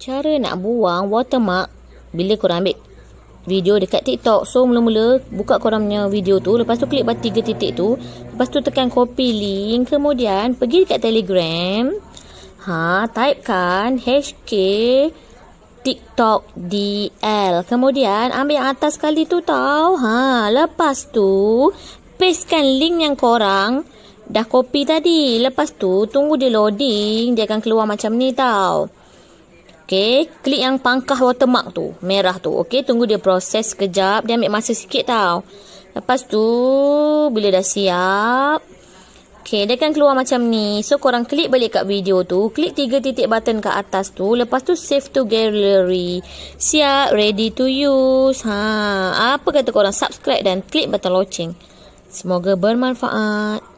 Cara nak buang watermark bila korang ambil video dekat TikTok. So mula-mula buka korang punya video tu. Lepas tu klik batu tiga titik tu. Lepas tu tekan copy link. Kemudian pergi dekat telegram. Ha, typekan HK TikTok DL. Kemudian ambil yang atas sekali tu tau. Ha, lepas tu pastekan link yang korang dah copy tadi. Lepas tu tunggu dia loading. Dia akan keluar macam ni tau. Okey, klik yang pangkah watermark tu, merah tu. Okey, tunggu dia proses kejap, dia ambil masa sikit tau. Lepas tu, bila dah siap, okey, dia akan keluar macam ni. So, korang klik balik kat video tu, klik tiga titik button kat atas tu, lepas tu save to gallery. Siap, ready to use. Ha, apa kata korang subscribe dan klik button loceng. Semoga bermanfaat.